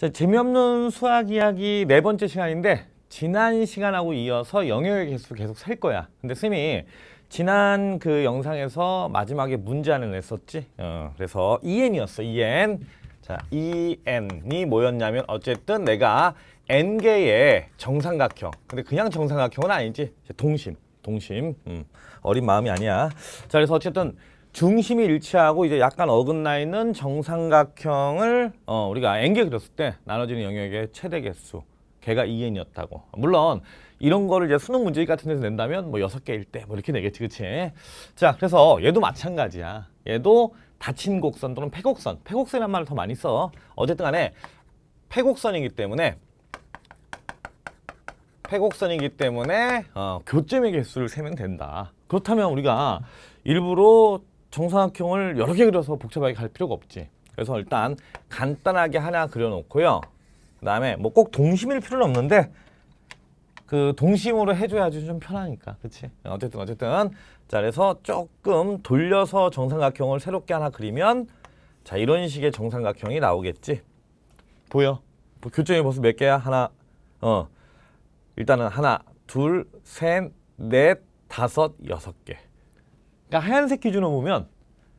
자, 재미없는 수학 이야기 네 번째 시간인데 지난 시간하고 이어서 영역의 개수 계속 셀 거야. 근데 쌤이 지난 그 영상에서 마지막에 문제 안을 냈었지? 어, 그래서 EN이었어, EN. 자, EN이 뭐였냐면 어쨌든 내가 N개의 정상각형 근데 그냥 정상각형은 아니지. 동심, 동심. 음, 어린 마음이 아니야. 자, 그래서 어쨌든 중심이 일치하고 이제 약간 어긋나 있는 정삼각형을 어, 우리가 n개 그렸을 때 나눠지는 영역의 최대 개수 개가 2n이었다고. 물론 이런 거를 이제 수능 문제 같은 데서 낸다면 뭐 6개일 때 뭐 이렇게 내겠지 그치? 자 그래서 얘도 마찬가지야. 얘도 닫힌 곡선 또는 폐곡선. 폐곡선이란 말을 더 많이 써. 어쨌든 간에 폐곡선이기 때문에 폐곡선이기 때문에 어, 교점의 개수를 세면 된다. 그렇다면 우리가 일부러 정사각형을 여러 개 그려서 복잡하게 갈 필요가 없지. 그래서 일단 간단하게 하나 그려놓고요. 그 다음에 뭐 꼭 동심일 필요는 없는데 그 동심으로 해줘야지 좀 편하니까. 그치? 어쨌든 어쨌든 자 그래서 조금 돌려서 정삼각형을 새롭게 하나 그리면 자 이런 식의 정삼각형이 나오겠지. 보여? 뭐 교정이 벌써 몇 개야? 하나, 어 일단은 하나, 둘, 셋, 넷, 다섯, 여섯 개. 그러니까 하얀색 기준으로 보면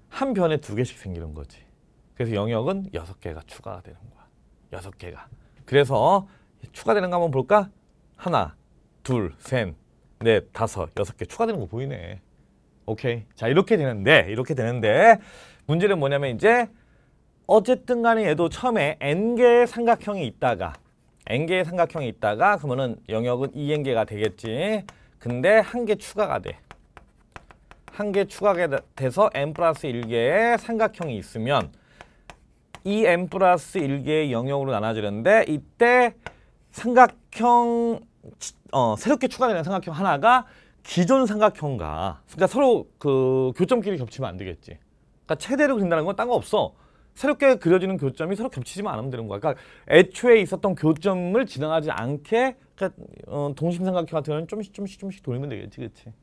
한 변에 두 개씩 생기는 거지. 그래서 영역은 여섯 개가 추가가 되는 거야. 여섯 개가. 그래서 추가되는 거 한번 볼까? 하나, 둘, 셋, 넷, 다섯, 여섯 개 추가되는 거 보이네. 오케이. 자, 이렇게 되는데, 이렇게 되는데 문제는 뭐냐면 이제 어쨌든 간에 얘도 처음에 n개의 삼각형이 있다가 n개의 삼각형이 있다가 그러면은 영역은 2n개가 되겠지. 근데 한 개 추가가 돼. 한개 추가가 돼서 n 플러스 1개의 삼각형이 있으면 이 n 플러스 1개의 영역으로 나눠지는데 이때 삼각형 어, 새롭게 추가되는 삼각형 하나가 기존 삼각형과 그러니까 서로 그 교점끼리 겹치면 안 되겠지. 그러니까 최대로 그린다는 건 딴 거 없어. 새롭게 그려지는 교점이 서로 겹치지만 않으면 되는 거야. 그러니까 애초에 있었던 교점을 지나가지 않게 그러니까 어, 동심삼각형 같은 경우는 좀씩 좀씩 좀씩 돌리면 되겠지, 그렇지?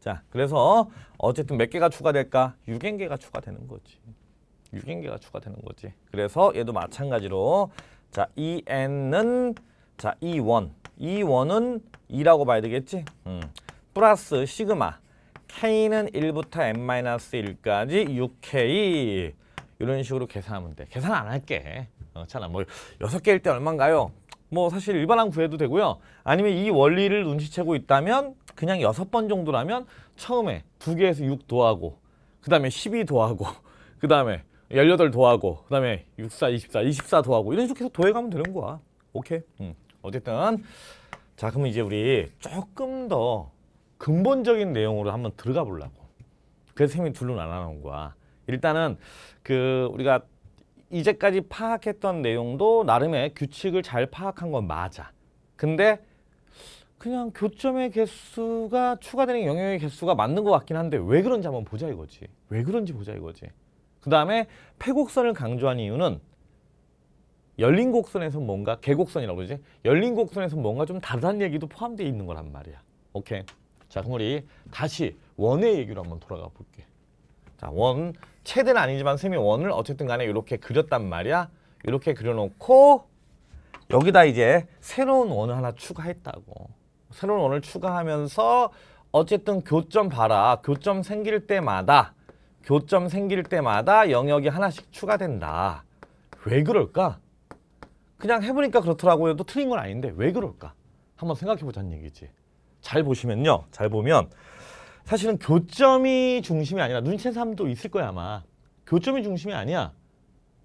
자, 그래서 어쨌든 몇 개가 추가될까? 6N개가 추가되는 거지. 6N개가 추가되는 거지. 그래서 얘도 마찬가지로 자, EN은 자, E1. E1은 2라고 봐야 되겠지? 음. 플러스 시그마. K는 1부터 N-1까지 6K. 이런 식으로 계산하면 돼. 계산 안 할게. 어, 차라뭐 여섯 개일 때 얼만가요? 뭐 사실 일반항 구해도 되고요. 아니면 이 원리를 눈치채고 있다면 그냥 여섯 번 정도라면 처음에 두개에서육 더하고 그 다음에 십이 더하고 그 다음에 열여덟 더하고 그 다음에 육사, 이십사, 이십사 더하고 이런 식으로 계속 더해가면 되는 거야. 오케이? 음. 어쨌든 자 그러면 이제 우리 조금 더 근본적인 내용으로 한번 들어가 보려고. 그래서 쌤이 둘로 나눠놓은 거야. 일단은 그 우리가 이제까지 파악했던 내용도 나름의 규칙을 잘 파악한 건 맞아. 근데 그냥 교점의 개수가 추가되는 영역의 개수가 맞는 것 같긴 한데 왜 그런지 한번 보자 이거지. 왜 그런지 보자 이거지. 그 다음에 폐곡선을 강조한 이유는 열린 곡선에서 뭔가 개곡선이라고 그러지? 열린 곡선에서 뭔가 좀 다른 얘기도 포함되어 있는 거란 말이야. 오케이. 자 그럼 우리 다시 원의 얘기로 한번 돌아가 볼게. 자 원, 최대는 아니지만 세미 원을 어쨌든 간에 이렇게 그렸단 말이야. 이렇게 그려놓고 여기다 이제 새로운 원을 하나 추가했다고. 새로운 원을 추가하면서 어쨌든 교점 봐라. 교점 생길 때마다 교점 생길 때마다 영역이 하나씩 추가된다. 왜 그럴까? 그냥 해보니까 그렇더라고요. 또 틀린 건 아닌데 왜 그럴까? 한번 생각해보자는 얘기지. 잘 보시면요. 잘 보면 사실은 교점이 중심이 아니라 눈치챈 사람도 있을 거야 아마 교점이 중심이 아니야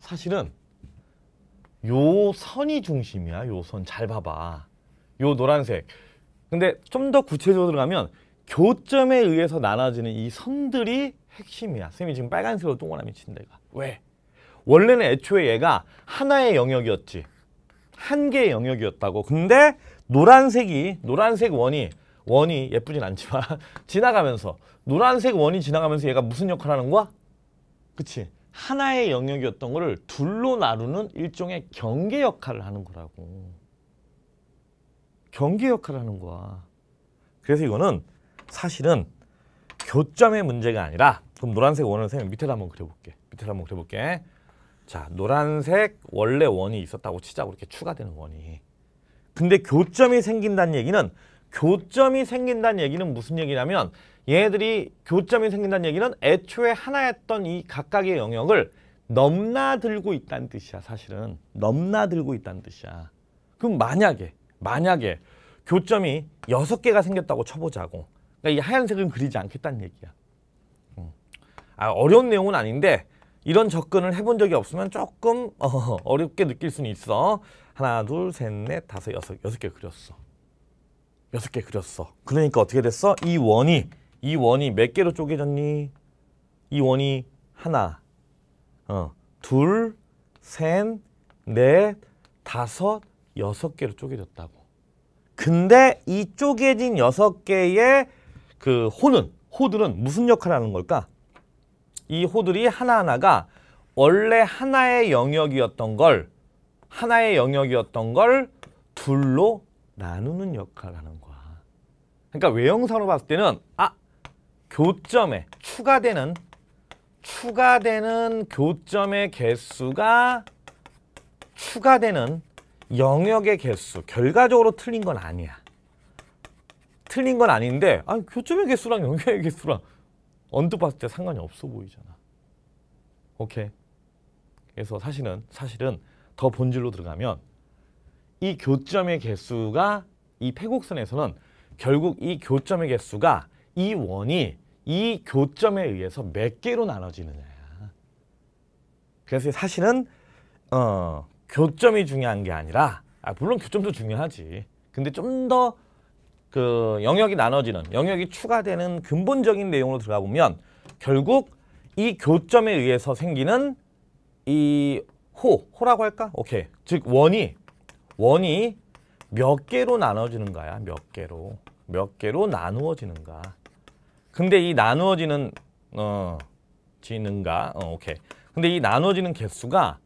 사실은 요 선이 중심이야 요 선 잘 봐봐 요 노란색 근데 좀 더 구체적으로 들어가면 교점에 의해서 나눠지는 이 선들이 핵심이야 선생님이 지금 빨간색으로 동그라미 친 데가 왜? 원래는 애초에 얘가 하나의 영역이었지 한 개의 영역이었다고 근데 노란색이 노란색 원이 원이 예쁘진 않지만 지나가면서 노란색 원이 지나가면서 얘가 무슨 역할을 하는 거야? 그치? 하나의 영역이었던 거를 둘로 나누는 일종의 경계 역할을 하는 거라고. 경계 역할을 하는 거야. 그래서 이거는 사실은 교점의 문제가 아니라 그럼 노란색 원을 선생님 밑에다 한번 그려볼게. 밑에다 한번 그려볼게. 자, 노란색 원래 원이 있었다고 치자고 이렇게 추가되는 원이. 근데 교점이 생긴다는 얘기는 교점이 생긴다는 얘기는 무슨 얘기냐면 얘들이 교점이 생긴다는 얘기는 애초에 하나였던 이 각각의 영역을 넘나들고 있다는 뜻이야 사실은 넘나들고 있다는 뜻이야 그럼 만약에 만약에 교점이 여섯 개가 생겼다고 쳐보자고 그러니까 이 하얀색은 그리지 않겠다는 얘기야 음. 아, 어려운 내용은 아닌데 이런 접근을 해본 적이 없으면 조금 어, 어렵게 느낄 수는 있어 하나 둘셋넷 다섯 여섯 여섯 개 그렸어 여섯 개 그렸어. 그러니까 어떻게 됐어? 이 원이 이 원이 몇 개로 쪼개졌니? 이 원이 하나, 어, 둘, 셋, 넷, 다섯, 여섯 개로 쪼개졌다고. 근데 이 쪼개진 여섯 개의 그 호는 호들은 무슨 역할을 하는 걸까? 이 호들이 하나하나가 원래 하나의 영역이었던 걸 하나의 영역이었던 걸 둘로 나누는 역할을 하는 거예요. 그러니까 외형상으로 봤을 때는 아 교점에 추가되는 추가되는 교점의 개수가 추가되는 영역의 개수 결과적으로 틀린 건 아니야. 틀린 건 아닌데 아니 교점의 개수랑 영역의 개수랑 언뜻 봤을 때 상관이 없어 보이잖아. 오케이. 그래서 사실은 사실은 더 본질로 들어가면 이 교점의 개수가 이 폐곡선에서는 결국 이 교점의 개수가 이 원이 이 교점에 의해서 몇 개로 나눠지느냐. 그래서 사실은 어, 교점이 중요한 게 아니라 아, 물론 교점도 중요하지. 근데 좀 더 그 영역이 나눠지는 영역이 추가되는 근본적인 내용으로 들어가 보면 결국 이 교점에 의해서 생기는 이 호, 호라고 할까? 오케이. 즉 원이 원이 몇 개로 나눠지는가야. 몇 개로. 몇 개로 나누어지는가. 근데 이 나누어지는 어 지는가. 어, 오케이. 근데 이 나누어지는 개수가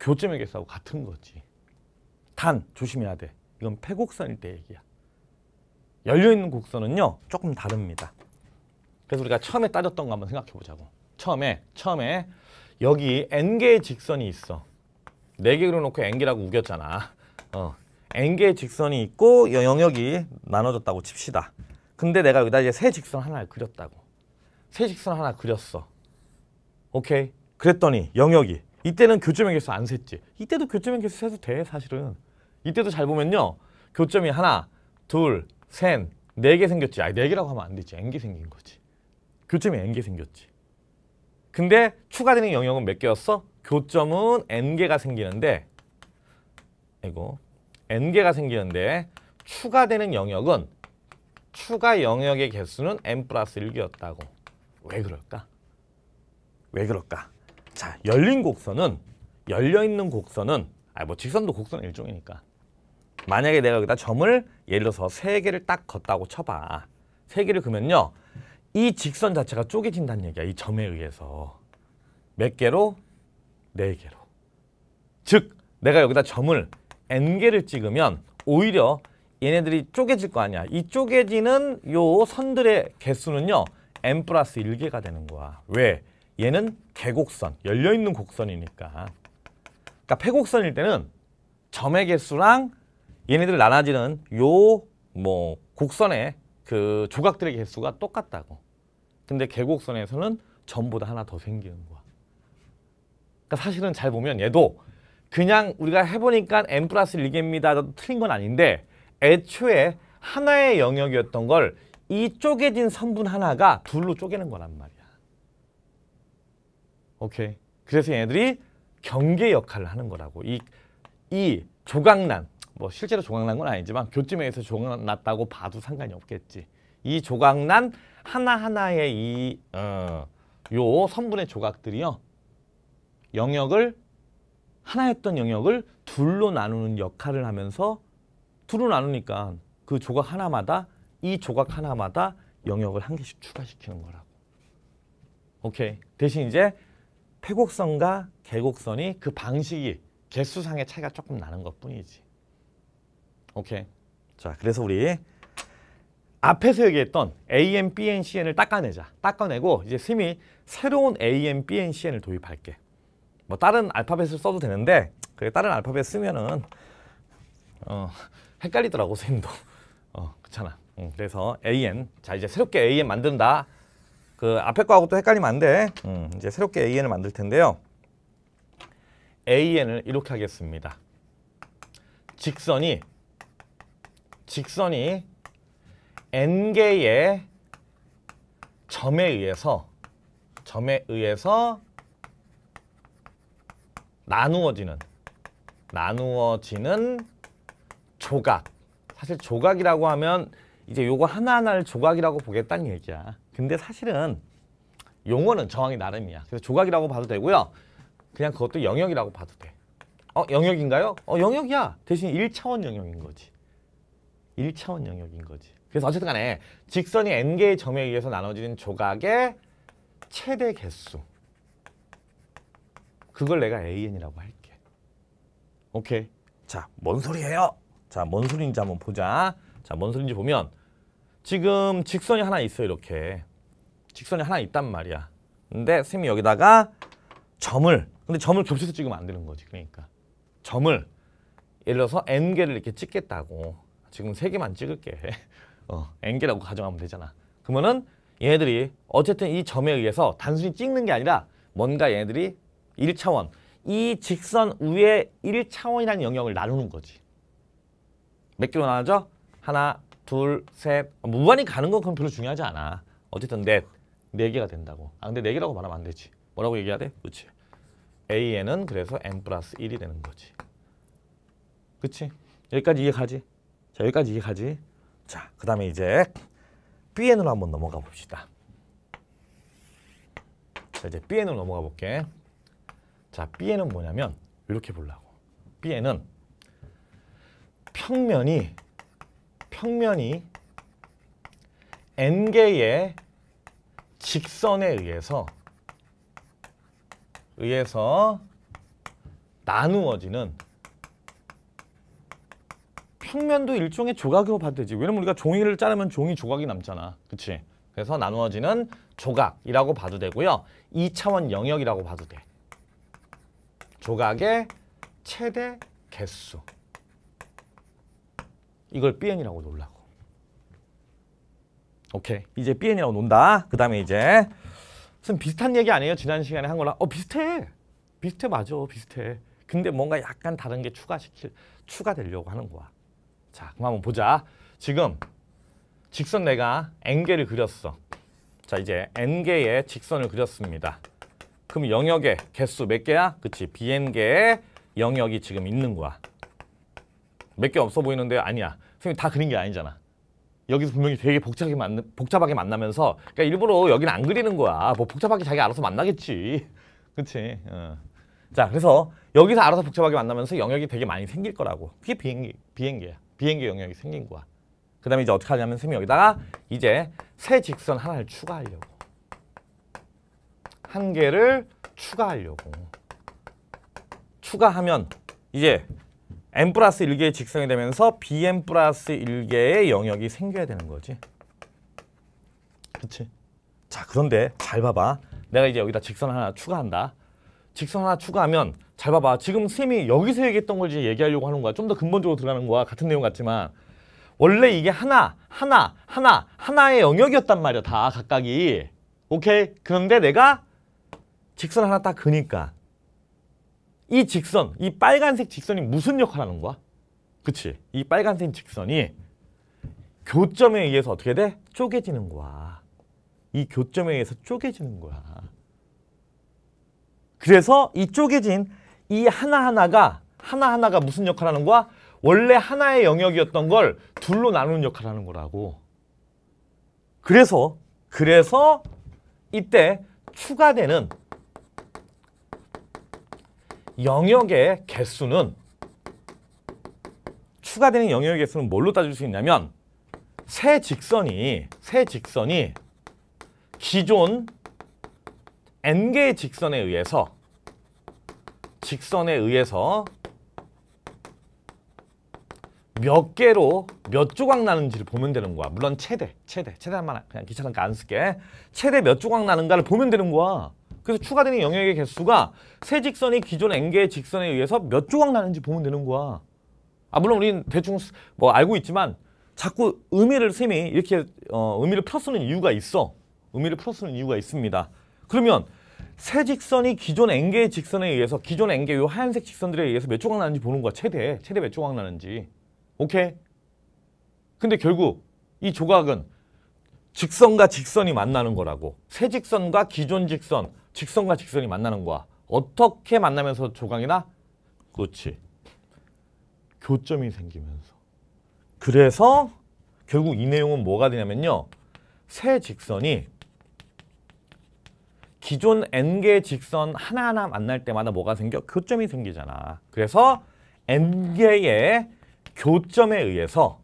교점의 개수하고 같은 거지. 단 조심해야 돼. 이건 폐곡선일 때 얘기야. 열려있는 곡선은요. 조금 다릅니다. 그래서 우리가 처음에 따졌던 거 한번 생각해 보자고. 처음에 처음에 여기 n개의 직선이 있어. 4개로 놓고 n개라고 우겼잖아. 어, n개의 직선이 있고 영역이 나눠졌다고 칩시다. 근데 내가 여기다 이제 새 직선 하나를 그렸다고. 새 직선 하나 그렸어. 오케이. 그랬더니 영역이. 이때는 교점의 개수 안 셌지. 이때도 교점의 개수 세도 돼 사실은. 이때도 잘 보면요. 교점이 하나, 둘, 셋, 네 개 생겼지. 아니 네 개라고 하면 안 되지. n 개 생긴 거지. 교점이 n 개 생겼지. 근데 추가되는 영역은 몇 개였어? 교점은 n 개가 생기는데 이거 n개가 생기는데 추가되는 영역은 추가 영역의 개수는 n 플러스 1개였다고. 왜 그럴까? 왜 그럴까? 자, 열린 곡선은 열려있는 곡선은 아, 뭐 직선도 곡선 일종이니까. 만약에 내가 여기다 점을 예를 들어서 세개를딱 걷다고 쳐봐. 세개를 그면요. 이 직선 자체가 쪼개진다는 얘기야. 이 점에 의해서. 몇 개로? 네개로. 즉, 내가 여기다 점을 n개를 찍으면 오히려 얘네들이 쪼개질 거 아니야. 이 쪼개지는 요 선들의 개수는요. n 플러스 1개가 되는 거야. 왜? 얘는 개곡선, 열려있는 곡선이니까. 그러니까 폐곡선일 때는 점의 개수랑 얘네들 나눠지는 요 뭐 곡선의 그 조각들의 개수가 똑같다고. 근데 개곡선에서는 전보다 하나 더 생기는 거야. 그러니까 사실은 잘 보면 얘도 그냥 우리가 해보니까 n 플러스 1개입니다. 틀린 건 아닌데 애초에 하나의 영역이었던 걸 이 쪼개진 선분 하나가 둘로 쪼개는 거란 말이야. 오케이. 그래서 얘네들이 경계 역할을 하는 거라고. 이, 이 조각난, 뭐 실제로 조각난 건 아니지만 교쯤에서 조각났다고 봐도 상관이 없겠지. 이 조각난 하나하나의 이, 어, 요 선분의 조각들이요. 영역을 하나였던 영역을 둘로 나누는 역할을 하면서 둘로 나누니까 그 조각 하나마다 이 조각 하나마다 영역을 한 개씩 추가시키는 거라고. 오케이. 대신 이제 폐곡선과 계곡선이 그 방식이 개수상의 차이가 조금 나는 것뿐이지. 오케이. 자, 그래서 우리 앞에서 얘기했던 AM, BN, CN을 닦아내자. 닦아내고 이제 스이 새로운 AM, BN, CN을 도입할게. 뭐 다른 알파벳을 써도 되는데 그게 다른 알파벳 쓰면은 어 헷갈리더라고 선생님도 어 그렇잖아 응, 그래서 AN 자 이제 새롭게 AN 만든다 그 앞에 거하고 또 헷갈리면 안돼 음, 이제 새롭게 AN을 만들 텐데요 AN을 이렇게 하겠습니다 직선이 직선이 N개의 점에 의해서 점에 의해서 나누어지는 나누어지는 조각 사실 조각이라고 하면 이제 요거 하나하나를 조각이라고 보겠다는 얘기야 근데 사실은 용어는 정황이 나름이야 그래서 조각이라고 봐도 되고요 그냥 그것도 영역이라고 봐도 돼 어? 영역인가요? 어 영역이야 대신 1차원 영역인 거지 1차원 영역인 거지 그래서 어쨌든 간에 직선이 n개의 점에 의해서 나눠지는 조각의 최대 개수 그걸 내가 AN이라고 할게. 오케이. 자, 뭔 소리예요? 자, 뭔 소리인지 한번 보자. 자, 뭔 소리인지 보면 지금 직선이 하나 있어 이렇게. 직선이 하나 있단 말이야. 근데 선이 여기다가 점을 근데 점을 겹쳐서 찍으면 안 되는 거지. 그러니까 점을 예를 들어서 n개를 이렇게 찍겠다고 지금 세개만 찍을게. 어, n개라고 가정하면 되잖아. 그러면은 얘네들이 어쨌든 이 점에 의해서 단순히 찍는 게 아니라 뭔가 얘네들이 1차원. 이 직선 위에 1차원이라는 영역을 나누는 거지. 몇 개로 나누죠 하나, 둘, 셋. 무한히 가는 건 그건 별로 중요하지 않아. 어쨌든 넷, 네 개가 된다고. 아 근데 네 개라고 말하면 안 되지. 뭐라고 얘기해야 돼? 그렇지. a에는 그래서 n 플러스 1이 되는 거지. 그치? 여기까지 이해 가지? 자 여기까지 이해 가지? 자그 다음에 이제 bn으로 한번 넘어가 봅시다. 자 이제 bn으로 넘어가 볼게. 자, B에는 뭐냐면 이렇게 보려고. B에는 평면이 평면이 n개의 직선에 의해서 의해서 나누어지는 평면도 일종의 조각으로 봐도 되지. 왜냐면 우리가 종이를 자르면 종이 조각이 남잖아. 그치? 그래서 나누어지는 조각이라고 봐도 되고요. 2차원 영역이라고 봐도 돼. 조각의 최대 개수. 이걸 bn이라고 놀라고. 오케이. 이제 bn이라고 논다. 그 다음에 이제 선 비슷한 얘기 아니에요? 지난 시간에 한 거랑. 어 비슷해. 비슷해 맞아. 비슷해. 근데 뭔가 약간 다른 게 추가시킬 추가되려고 하는 거야. 자, 그럼 한번 보자. 지금 직선 내가 n개를 그렸어. 자, 이제 n개의 직선을 그렸습니다. 그럼 영역에 개수 몇 개야? 그치. bn개의 영역이 지금 있는 거야. 몇 개 없어 보이는데 아니야. 선생님 다 그린 게 아니잖아. 여기서 분명히 되게 복잡하게, 만 복잡하게 만나면서 그러니까 일부러 여기는 안 그리는 거야. 뭐 복잡하게 자기 알아서 만나겠지. 그치. 어. 자 그래서 여기서 알아서 복잡하게 만나면서 영역이 되게 많이 생길 거라고. 그게 비행기, 비행기야. 비행기 영역이 생긴 거야. 그 다음에 이제 어떻게 하냐면 선생님 여기다가 이제 새 직선 하나를 추가하려고. 한 개를 추가하려고 추가하면 이제 n 플러스 1개의 직성이 되면서 bn 플러스 1개의 영역이 생겨야 되는 거지 그치 자 그런데 잘 봐봐 내가 이제 여기다 직선 하나 추가한다 직선 하나 추가하면 잘 봐봐 지금 쌤이 여기서 얘기했던 걸 이제 얘기하려고 하는 거야 좀 더 근본적으로 들어가는 거야 같은 내용 같지만 원래 이게 하나 하나 하나 하나의 영역이었단 말이야 다 각각이 오케이 그런데 내가 직선 하나 딱 그니까 이 직선, 이 빨간색 직선이 무슨 역할 하는 거야? 그치? 이 빨간색 직선이 교점에 의해서 어떻게 돼? 쪼개지는 거야. 이 교점에 의해서 쪼개지는 거야. 그래서 이 쪼개진 이 하나하나가 하나하나가 무슨 역할 하는 거야? 원래 하나의 영역이었던 걸 둘로 나누는 역할 하는 거라고. 그래서 그래서 이때 추가되는 영역의 개수는 추가되는 영역의 개수는 뭘로 따질 수 있냐면 새 직선이 새 직선이 기존 n개의 직선에 의해서 직선에 의해서 몇 개로 몇 조각 나는지를 보면 되는 거야. 물론 최대, 최대, 최대한만 그냥 귀찮으니까 안 쓸게. 최대 몇 조각 나는가를 보면 되는 거야. 그래서 추가되는 영역의 개수가 새 직선이 기존 n개의 직선에 의해서 몇 조각 나는지 보면 되는 거야. 아 물론 우리는 대충 뭐 알고 있지만 자꾸 의미를 셈이 이렇게 어, 의미를 풀어쓰는 이유가 있어. 의미를 풀어쓰는 이유가 있습니다. 그러면 새 직선이 기존 n개의 직선에 의해서 기존 n개의 하얀색 직선들에 의해서 몇 조각 나는지 보는 거야. 최대. 최대 몇 조각 나는지. 오케이? 근데 결국 이 조각은 직선과 직선이 만나는 거라고. 새 직선과 기존 직선 직선과 직선이 만나는 거야. 어떻게 만나면서 조각이나? 그렇지. 교점이 생기면서. 그래서 결국 이 내용은 뭐가 되냐면요. 새 직선이 기존 n개 직선 하나하나 만날 때마다 뭐가 생겨? 교점이 생기잖아. 그래서 n개의 교점에 의해서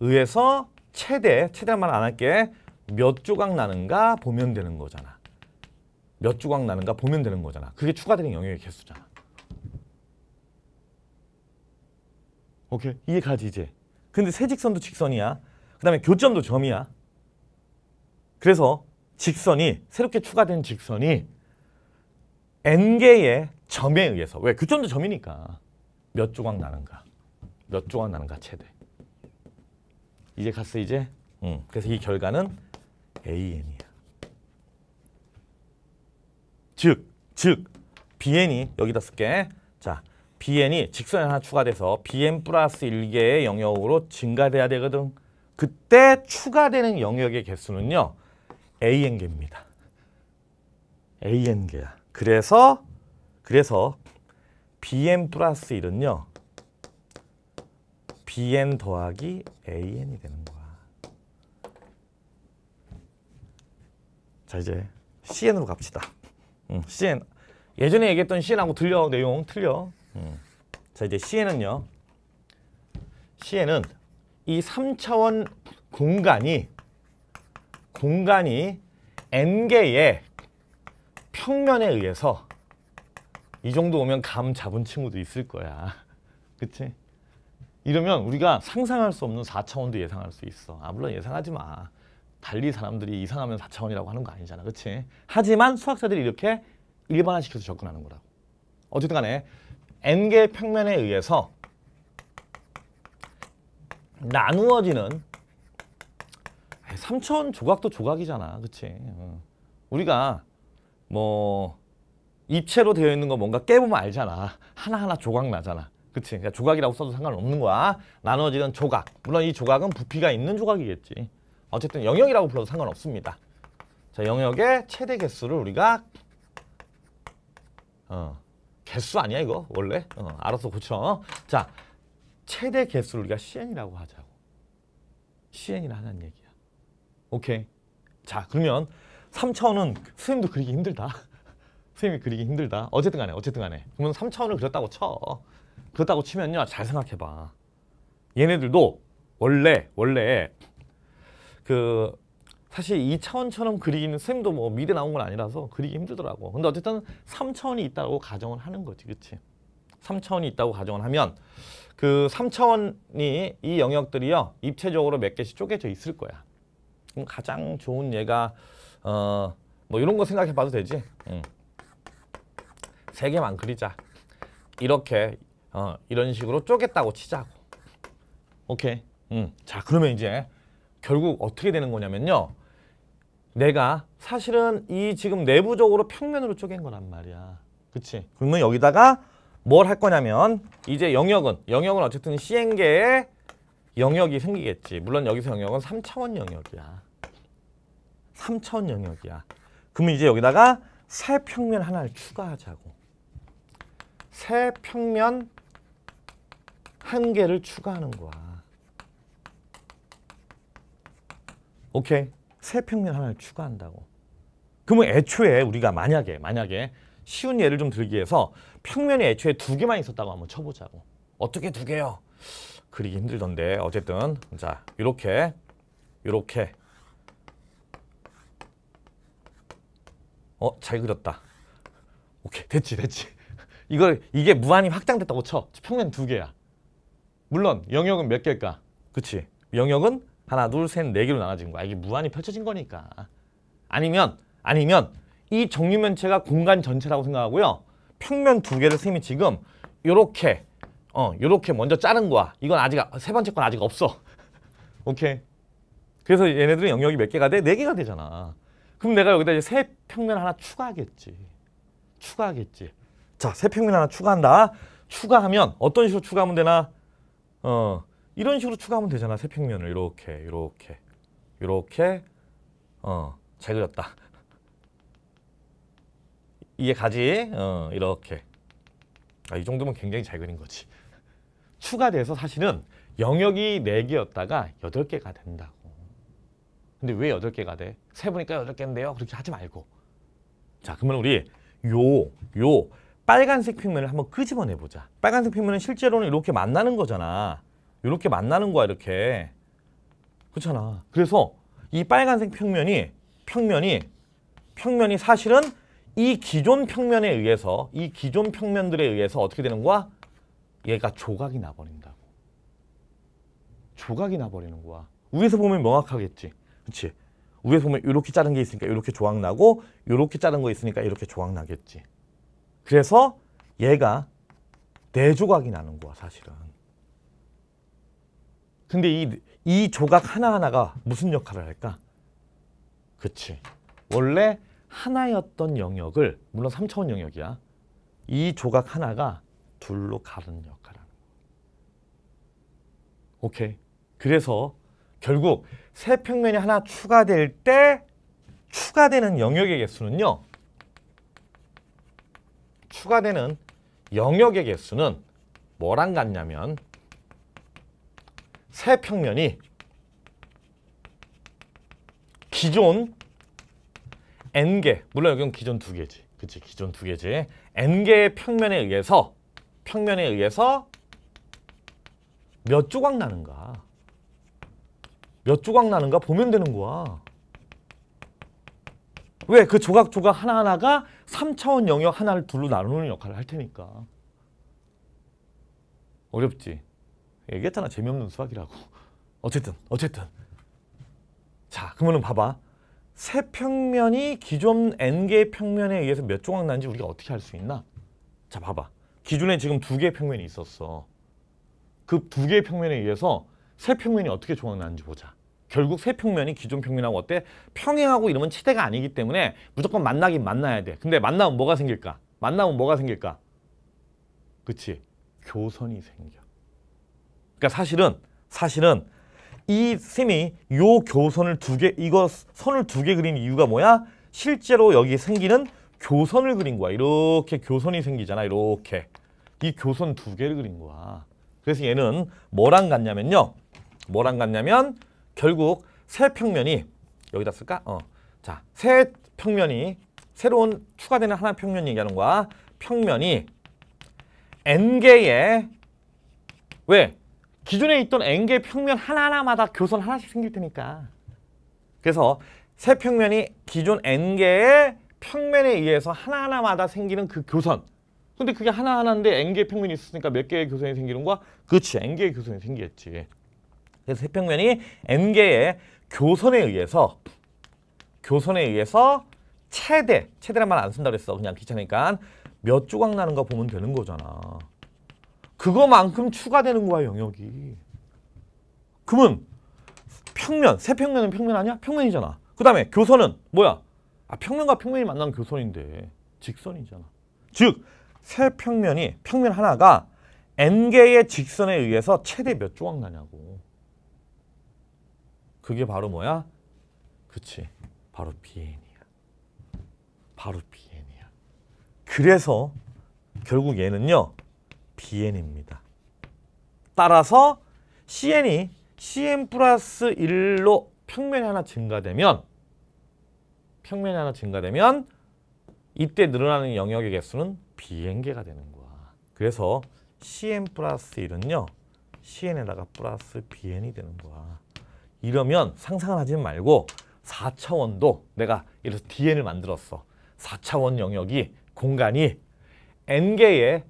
의해서 최대, 최대한 말 안 할게 몇 조각 나는가 보면 되는 거잖아. 몇 조각 나는가 보면 되는 거잖아. 그게 추가되는 영역의 개수잖아. 오케이. 이해 가지 이제. 근데 세 직선도 직선이야. 그 다음에 교점도 점이야. 그래서 직선이 새롭게 추가된 직선이 n개의 점에 의해서 왜 교점도 점이니까 몇 조각 나는가 몇 조각 나는가 최대 이제 갔어 이제 응. 그래서 이 결과는 AN이야 즉, 즉 bn이 여기다 쓸게. 자, bn이 직선이 하나 추가돼서 bn 플러스 1개의 영역으로 증가돼야 되거든. 그때 추가되는 영역의 개수는요. an개입니다. an개야. 그래서 그래서 bn 플러스 1은요. bn 더하기 an이 되는 거야. 자 이제 cn으로 갑시다. 음, CN. 예전에 얘기했던 CN하고 들려 내용 틀려. 음. 자 이제 CN은요. CN은 이 3차원 공간이 공간이 n개의 평면에 의해서 이 정도 오면 감 잡은 친구도 있을 거야. 그치? 이러면 우리가 상상할 수 없는 4차원도 예상할 수 있어. 아 물론 예상하지 마. 달리 사람들이 이상하면 4차원이라고 하는 거 아니잖아. 그렇지? 하지만 수학자들이 이렇게 일반화시켜서 접근하는 거라고. 어쨌든 간에 n개 평면에 의해서 나누어지는 3차원 조각도 조각이잖아. 그치? 어. 우리가 뭐 입체로 되어 있는 거 뭔가 깨보면 알잖아. 하나하나 조각 나잖아. 그치? 그러니까 조각이라고 써도 상관없는 거야. 나누어지는 조각. 물론 이 조각은 부피가 있는 조각이겠지. 어쨌든 영역이라고 불러도 상관없습니다. 자, 영역의 최대 개수를 우리가 어, 개수 아니야 이거 원래? 어, 알아서 고쳐. 자, 최대 개수를 우리가 cn이라고 하자고. cn이라 는 얘기야. 오케이. 자, 그러면 3차원은 선생님도 그리기 힘들다. 선생님이 그리기 힘들다. 어쨌든 간에 어쨌든 간에. 그러면 3차원을 그렸다고 쳐. 그렇다고 치면요. 잘 생각해봐. 얘네들도 원래 원래 그 사실 이차원처럼 그리기는 쌤도 뭐 미래 나온 건 아니라서 그리기 힘들더라고. 근데 어쨌든 삼차원이 있다고 가정을 하는 거지. 그치? 삼차원이 있다고 가정을 하면 그삼차원이이 영역들이요. 입체적으로 몇 개씩 쪼개져 있을 거야. 그럼 가장 좋은 예가 어 뭐 이런 거 생각해 봐도 되지. 응. 세 개만 그리자. 이렇게 어 이런 식으로 쪼갰다고 치자고. 오케이. 응. 자, 그러면 이제 결국 어떻게 되는 거냐면요. 내가 사실은 이 지금 내부적으로 평면으로 쪼갠 거란 말이야. 그치? 그러면 여기다가 뭘 할 거냐면 이제 영역은 영역은 어쨌든 시행계에 영역이 생기겠지. 물론 여기서 영역은 3차원 영역이야. 3차원 영역이야. 그러면 이제 여기다가 새 평면 하나를 추가하자고. 새 평면 한 개를 추가하는 거야. 오케이. 새 평면 하나를 추가한다고. 그러면 애초에 우리가 만약에 만약에 쉬운 예를 좀 들기 위해서 평면에 애초에 두 개만 있었다고 한번 쳐보자고. 어떻게 두 개요? 그리기 힘들던데 어쨌든 자 이렇게 이렇게 어잘 그렸다. 오케이 됐지 됐지. 이걸 이게 무한히 확장됐다고 쳐. 평면 두 개야. 물론 영역은 몇 개일까? 그치? 영역은 하나 둘 셋 네 개로 나눠진 거야. 이게 무한히 펼쳐진 거니까. 아니면 아니면 이 정류면체가 공간 전체라고 생각하고요. 평면 두 개를 선생님이 지금 요렇게 어 요렇게 먼저 자른 거야. 이건 아직 세 번째 건 아직 없어. 오케이. 그래서 얘네들은 영역이 몇 개가 돼? 네 개가 되잖아. 그럼 내가 여기다 이제 세 평면 하나 추가하겠지. 추가하겠지. 자, 세 평면 하나 추가한다. 추가하면 어떤 식으로 추가하면 되나? 어, 이런 식으로 추가하면 되잖아. 세평면을 이렇게 이렇게 이렇게 어잘 그렸다. 이게 가지 어 이렇게 아, 이 정도면 굉장히 잘 그린 거지. 추가돼서 사실은 영역이 4개였다가 8개가 된다고. 근데 왜 8개가 돼? 세보니까 8개인데요. 그렇게 하지 말고. 자, 그러면 우리 요, 요 빨간색 평면을 한번 끄집어내보자. 빨간색 평면은 실제로는 이렇게 만나는 거잖아. 이렇게 만나는 거야 이렇게 그렇잖아 그래서 이 빨간색 평면이 평면이 평면이 사실은 이 기존 평면에 의해서 이 기존 평면들에 의해서 어떻게 되는 거야? 얘가 조각이 나버린다고 조각이 나버리는 거야 위에서 보면 명확하겠지 그렇지 위에서 보면 이렇게 자른 게 있으니까 이렇게 조각 나고 이렇게 자른 거 있으니까 이렇게 조각 나겠지 그래서 얘가 네 조각이 나는 거야 사실은 근데 이, 이 조각 하나하나가 무슨 역할을 할까? 그치. 원래 하나였던 영역을, 물론 3차원 영역이야. 이 조각 하나가 둘로 가는 역할을 하는 거야. 오케이. 그래서 결국 세 평면이 하나 추가될 때 추가되는 영역의 개수는요. 추가되는 영역의 개수는 뭐랑 같냐면 새 평면이 기존 n개, 물론 여기는 기존 두 개지. 그치, 기존 두 개지. n개의 평면에 의해서, 평면에 의해서 몇 조각 나는가. 몇 조각 나는가 보면 되는 거야. 왜? 그 조각조각 하나하나가 3차원 영역 하나를 둘로 나누는 역할을 할 테니까. 어렵지? 얘기했잖아. 재미없는 수학이라고. 어쨌든 어쨌든 자 그러면 봐봐. 새 평면이 기존 n개의 평면에 의해서 몇 조각 난지 우리가 어떻게 알 수 있나? 자 봐봐. 기존에 지금 두 개의 평면이 있었어. 그 두 개의 평면에 의해서 새 평면이 어떻게 조각 난지 보자. 결국 새 평면이 기존 평면하고 어때? 평행하고 이러면 치대가 아니기 때문에 무조건 만나긴 만나야 돼. 근데 만나면 뭐가 생길까? 만나면 뭐가 생길까? 그치? 교선이 생겨. 그러니까 사실은 사실은 이 쌤이 요 교선을 두 개, 이거 선을 두 개 그린 이유가 뭐야? 실제로 여기 생기는 교선을 그린 거야. 이렇게 교선이 생기잖아. 이렇게. 이 교선 두 개를 그린 거야. 그래서 얘는 뭐랑 같냐면요. 뭐랑 같냐면 결국 새 평면이 여기다 쓸까? 어. 자, 새 평면이 새로운 추가되는 하나 평면 얘기하는 거야. 평면이 n개의 왜? 기존에 있던 N개 평면 하나하나마다 교선 하나씩 생길 테니까. 그래서 새 평면이 기존 N개의 평면에 의해서 하나하나마다 생기는 그 교선. 근데 그게 하나하나인데 n 개 평면이 있으니까몇 개의 교선이 생기는 거야? 그렇지. N개의 교선이 생기겠지. 그래서 새 평면이 N개의 교선에 의해서 교선에 의해서 최대, 최대란 말 안 쓴다 그랬어. 그냥 귀찮으니까 몇 조각 나는 가 보면 되는 거잖아. 그거만큼 추가되는 거야 영역이. 그러면 평면, 세 평면은 평면 아니야? 평면이잖아. 그 다음에 교선은 뭐야? 아, 평면과 평면이 만난 교선인데 직선이잖아. 즉, 세 평면이, 평면 하나가 n개의 직선에 의해서 최대 몇 조각 나냐고. 그게 바로 뭐야? 그치. 바로 비엔이야. 바로 비엔이야. 그래서 결국 얘는요. bn입니다. 따라서 cn이 cn 플러스 1로 평면이 하나 증가되면 평면이 하나 증가되면 이때 늘어나는 영역의 개수는 bn개가 되는 거야. 그래서 cn 플러스 1은요. cn에다가 플러스 bn이 되는 거야. 이러면 상상을 하지 말고 4차원도 내가 이를들서 dn을 만들었어. 4차원 영역이 공간이 n개의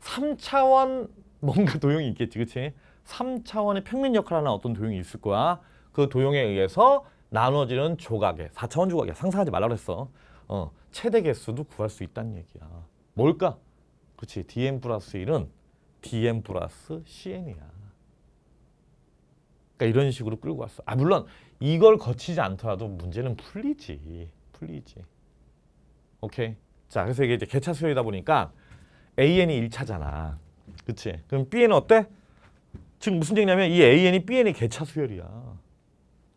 3차원 뭔가 도형이 있겠지 그치? 3차원의 평면 역할을 하는 어떤 도형이 있을 거야 그 도형에 의해서 나눠지는 조각에 4차원 조각이야 상상하지 말라 그랬어 어, 최대 개수도 구할 수 있다는 얘기야 뭘까? 그치 d m 플러스 1은 d m 플러스 cn이야 그러니까 이런 식으로 끌고 왔어 아 물론 이걸 거치지 않더라도 문제는 풀리지 풀리지 오케이 자 그래서 이게 이제 개차 수열이다 보니까 AN이 1차잖아. 그치? 그럼 b 은 어때? 지금 무슨 얘기냐면 이 AN이 BN의 개차 수열이야.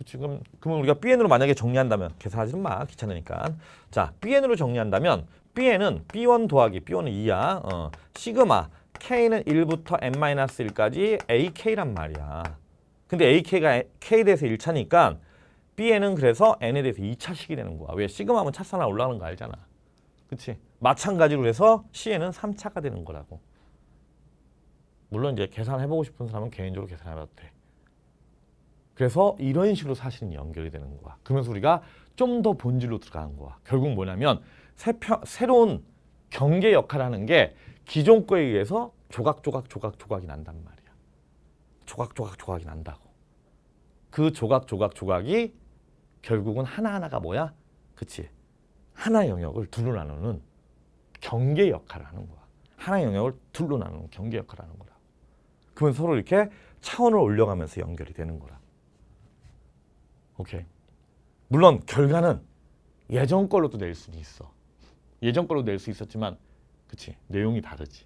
지금 그러면 우리가 Bn으로 만약에 정리한다면 계산하지 마 귀찮으니까 자 Bn으로 정리한다면 Bn은 B1 더하기 B1은 2야 어, 시그마 K는 1부터 N-1까지 AK란 말이야 근데 AK가 K에 대해서 1차니까 Bn은 그래서 N에 대해서 2차식이 되는 거야 왜 시그마면 하차선 하나 올라가는 거 알잖아 그치 마찬가지로 해서 C에는 3차가 되는 거라고. 물론 이제 계산해보고 싶은 사람은 개인적으로 계산해봐도 돼. 그래서 이런 식으로 사실은 연결이 되는 거야. 그러면서 우리가 좀 더 본질로 들어가는 거야. 결국 뭐냐면 새편, 새로운 경계 역할 하는 게 기존 거에 의해서 조각조각 조각 조각이 난단 말이야. 조각조각 조각이 난다고. 그 조각조각 조각이 결국은 하나하나가 뭐야? 그치? 하나 영역을 둘로 나누는 경계 역할을 하는 거야. 하나의 영역을 둘로 나누는 경계 역할을 하는 거라. 그러면 서로 이렇게 차원을 올려가면서 연결이 되는 거라. 오케이. 물론 결과는 예전 걸로도 낼 수는 있어. 예전 걸로 도낼 수 있었지만 그치 내용이 다르지.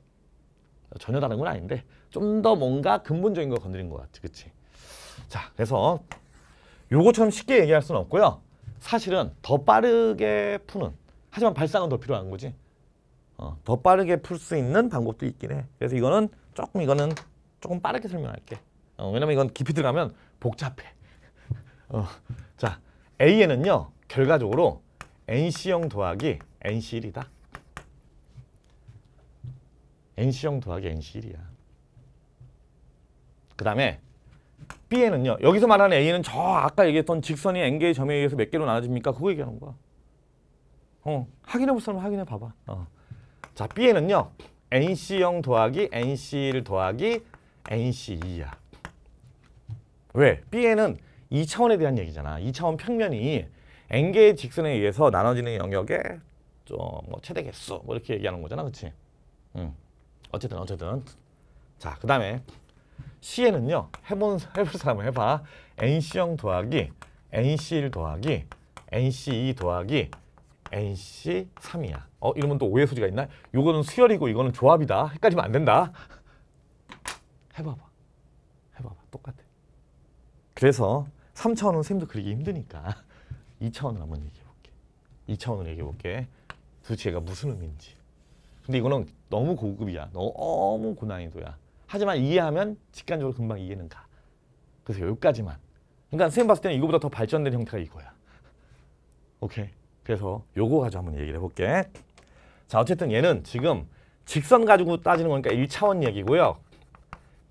전혀 다른 건 아닌데 좀 더 뭔가 근본적인 걸 건드린 것 같지. 그치. 자 그래서 요거처럼 쉽게 얘기할 수는 없고요. 사실은 더 빠르게 푸는 하지만 발상은 더 필요한 거지. 어, 더 빠르게 풀 수 있는 방법도 있긴 해. 그래서 이거는 조금 이거는 조금 빠르게 설명할게. 어, 왜냐면 이건 깊이 들어가면 복잡해. 어, 자, A에는요. 결과적으로 NC형 도하기 NC1이다. NC형 도하기 NC1이야. 그 다음에 B에는요. 여기서 말하는 A는 저 아까 얘기했던 직선이 N개의 점에 의해서 몇 개로 나눠집니까? 그거 얘기하는 거야. 어, 확인해 볼사람 확인해 봐봐. 어. 자, B에는요. NC0 더하기 NC1 더하기 NC2야. 왜? B에는 2차원에 대한 얘기잖아. 2차원 평면이 N개의 직선에 의해서 나눠지는 영역의 좀뭐 최대 개수 뭐 이렇게 얘기하는 거잖아. 그치? 음. 어쨌든 어쨌든 자, 그 다음에 C에는요. 해본, 해볼 사람은 해봐. NC0 더하기 NC1 더하기 NC2 더하기 NC 3이야. 어, 이러면 또 오해 소지가 있나? 요거는 수열이고 이거는 조합이다. 헷갈리면 안 된다. 해봐봐. 해봐봐. 똑같아. 그래서 3차원은 쌤도 그리기 힘드니까 2차원을 한번 얘기해볼게. 2차원을 얘기해볼게. 도대체 가 무슨 의미인지. 근데 이거는 너무 고급이야. 너무 고난이도야. 하지만 이해하면 직관적으로 금방 이해는 가. 그래서 여기까지만. 그러니까 쌤 봤을 때는 이거보다 더 발전된 형태가 이거야. 오케이. 그래서 요거 가지고 한번 얘기를 해볼게. 자, 어쨌든 얘는 지금 직선 가지고 따지는 거니까 1차원 얘기고요.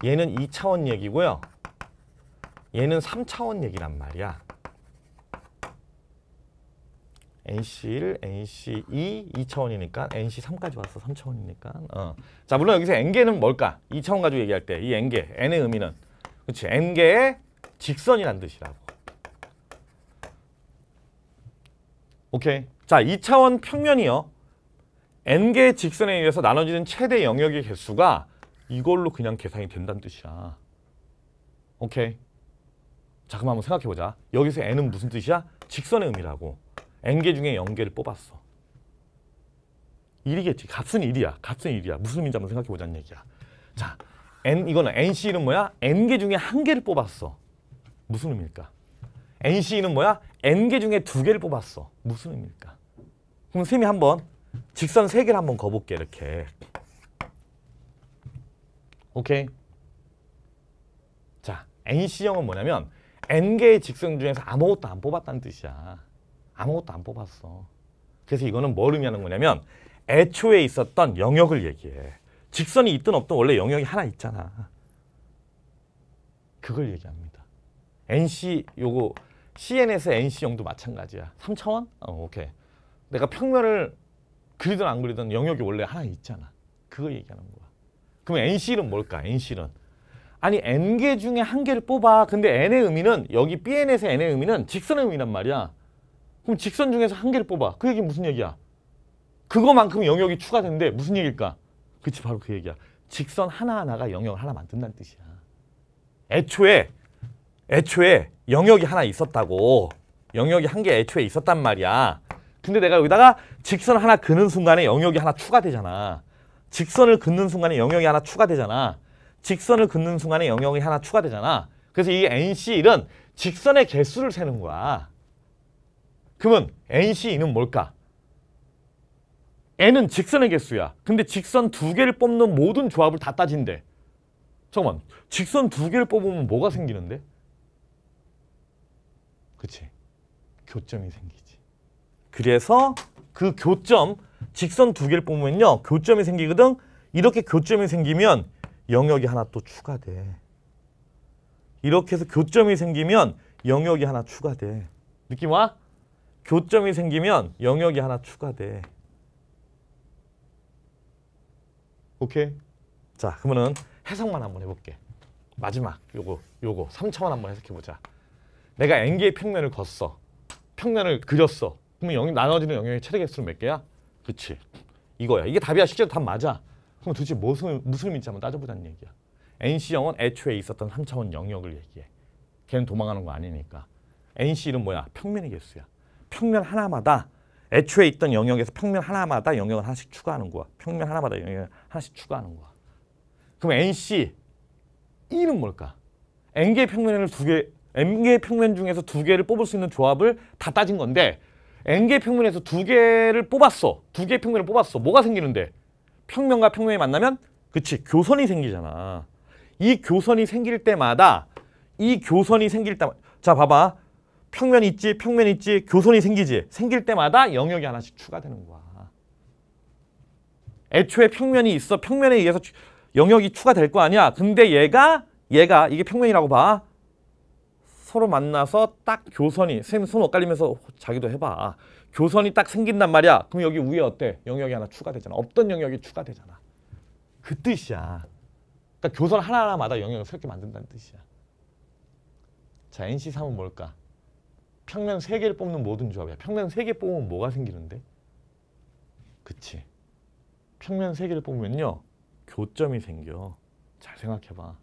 얘는 2차원 얘기고요. 얘는 3차원 얘기란 말이야. NC1, NC2, 2차원이니까 NC3까지 왔어. 3차원이니까. 어. 자, 물론 여기서 N개는 뭘까? 2차원 가지고 얘기할 때 이 N개, N의 의미는 그렇지. N개의 직선이란 뜻이라고. 오케이. 자, 2차원 평면이요. n개 직선에 의해서 나눠지는 최대 영역의 개수가 이걸로 그냥 계산이 된다는 뜻이야. 오케이. 자, 그럼 한번 생각해보자. 여기서 n은 무슨 뜻이야? 직선의 의미라고. n개 중에 0개를 뽑았어. 1이겠지. 값은 1이야. 값은 1이야. 무슨 의미인지 한번 생각해보자는 얘기야. 자, n 이거는 n c 는 뭐야? n개 중에 한 개를 뽑았어. 무슨 의미일까? NC는 뭐야? N개 중에 두 개를 뽑았어. 무슨 의미일까? 그럼 쌤이 한번 직선 세 개를 한번 거볼게 이렇게. 오케이. 자, NC형은 뭐냐면 N개의 직선 중에서 아무것도 안 뽑았다는 뜻이야. 아무것도 안 뽑았어. 그래서 이거는 뭘 의미하는 거냐면 애초에 있었던 영역을 얘기해. 직선이 있든 없든 원래 영역이 하나 있잖아. 그걸 얘기합니다. NC 요거 c n s 서 NC형도 마찬가지야. 3차원? 어, 오케이. 내가 평면을 그리든 안 그리든 영역이 원래 하나 있잖아. 그거 얘기하는 거야. 그럼 NC는 뭘까? NC는. 아니 N개 중에 한 개를 뽑아. 근데 N의 의미는 여기 BN에서 N의 의미는 직선의 의미란 말이야. 그럼 직선 중에서 한 개를 뽑아. 그 얘기 무슨 얘기야? 그거만큼 영역이 추가된데 무슨 얘기일까? 그치 바로 그 얘기야. 직선 하나하나가 영역을 하나 만든다는 뜻이야. 애초에 애초에 영역이 하나 있었다고 영역이 한 개 애초에 있었단 말이야 근데 내가 여기다가 직선 하나 그는 순간에 영역이 하나 추가되잖아 직선을 긋는 순간에 영역이 하나 추가되잖아 직선을 긋는 순간에 영역이 하나 추가되잖아 그래서 이 NC1은 직선의 개수를 세는 거야 그러면 NC2는 뭘까? n은 직선의 개수야. 근데 직선 두 개를 뽑는 모든 조합을 다 따진대. 잠깐만, 직선 두 개를 뽑으면 뭐가 생기는데? 그치? 교점이 생기지. 그래서 그 교점, 직선 두 개를 뽑으면요. 교점이 생기거든. 이렇게 교점이 생기면 영역이 하나 또 추가돼. 이렇게 해서 교점이 생기면 영역이 하나 추가돼. 느낌 와? 교점이 생기면 영역이 하나 추가돼. 오케이? 자, 그러면은 해석만 한번 해볼게. 마지막 요거 요거 3차원 한번 해석해보자. 내가 n개의 평면을 걷어. 평면을 그렸어. 그러면 영, 나눠지는 영역의 최대 개수는 몇 개야? 그치. 이거야. 이게 답이야. 실제로 답 맞아. 그럼 도대체 무슨, 무슨 의미인지 한번 따져보자는 얘기야. NC형은 애초에 있었던 3차원 영역을 얘기해. 걔는 도망가는 거 아니니까. NC는 뭐야? 평면의 개수야. 평면 하나마다 애초에 있던 영역에서 평면 하나마다 영역을 하나씩 추가하는 거야. 평면 하나마다 영역을 하나씩 추가하는 거야. 그럼 NC, 1은 뭘까? N개의 평면을 두 개, M개 평면 중에서 두 개를 뽑을 수 있는 조합을 다 따진 건데 N개 평면에서 두 개를 뽑았어. 두 개의 평면을 뽑았어. 뭐가 생기는데? 평면과 평면이 만나면 그치 교선이 생기잖아. 이 교선이 생길 때마다 이 교선이 생길 때마다 자 봐봐. 평면 있지, 평면 있지, 교선이 생기지. 생길 때마다 영역이 하나씩 추가되는 거야. 애초에 평면이 있어. 평면에 의해서 영역이 추가될 거 아니야. 근데 얘가 얘가 이게 평면이라고 봐. 서로 만나서 딱 교선이 선생님 엇갈리면서 자기도 해봐 교선이 딱 생긴단 말이야 그럼 여기 위에 어때 영역이 하나 추가되잖아 없던 영역이 추가되잖아 그 뜻이야 그러니까 교선 하나하나마다 영역을 새롭게 만든다는 뜻이야 자 NC3은 뭘까 평면 3개를 뽑는 모든 조합이야 평면 3개 뽑으면 뭐가 생기는데 그치 평면 3개를 뽑으면요 교점이 생겨 잘 생각해봐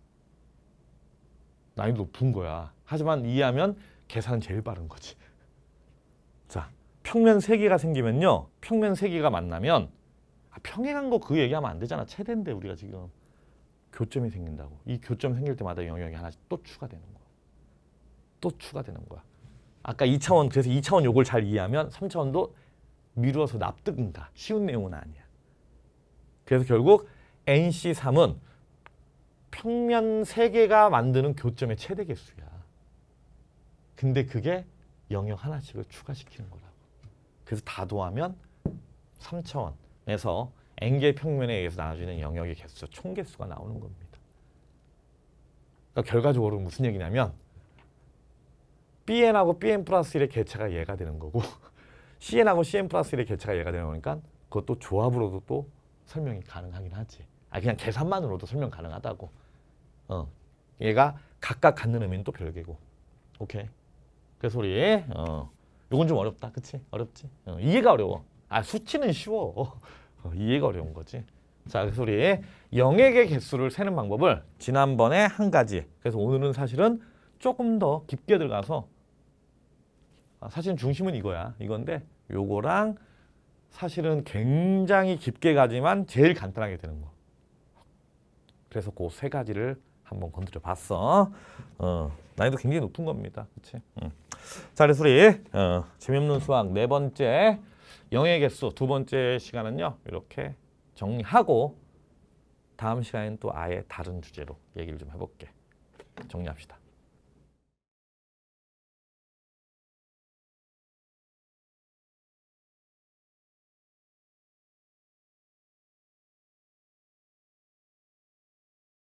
난이도 높은 거야. 하지만 이해하면 계산은 제일 빠른 거지. 자, 평면 세개가 생기면요. 평면 세개가 만나면 아, 평행한 거 그 얘기하면 안 되잖아. 최대인데 우리가 지금 교점이 생긴다고. 이 교점 생길 때마다 영역이 하나씩 또 추가되는 거야. 또 추가되는 거야. 아까 2차원 그래서 2차원 요걸 잘 이해하면 3차원도 미루어서 납득인가. 쉬운 내용은 아니야. 그래서 결국 NC3은 평면 세개가 만드는 교점의 최대 개수야. 근데 그게 영역 하나씩을 추가시키는 거라고. 그래서 다도하면 3차원에서 n개 평면에 의해서 나눠지는 영역의 개수, 총 개수가 나오는 겁니다. 그러니까 결과적으로 무슨 얘기냐면 bn하고 bn 플러스 1의 개차가 얘가 되는 거고 cn하고 cn 플러스 1의 개차가 얘가 되는 거니까 그것도 조합으로도 또 설명이 가능하긴 하지. 아 그냥 계산만으로도 설명 가능하다고. 어. 얘가 각각 갖는 의미는 또 별개고. 오케이. 그래서 우리 어. 요건 좀 어렵다. 그치? 어렵지? 어, 이해가 어려워. 아 수치는 쉬워. 어, 어 이해가 어려운 거지. 자, 그래서 우리 영역의 개수를 세는 방법을 지난번에 한 가지. 그래서 오늘은 사실은 조금 더 깊게 들어가서 아, 사실 중심은 이거야. 이건데 요거랑 사실은 굉장히 깊게 가지만 제일 간단하게 되는 거. 그래서 그 세 가지를 한번 건드려 봤어. 어, 난이도 굉장히 높은 겁니다. 그렇 음. 자, 그래서 우리 어, 재미없는 수학 네 번째 영의 개수 두 번째 시간은요. 이렇게 정리하고 다음 시간에는 또 아예 다른 주제로 얘기를 좀 해볼게. 정리합시다.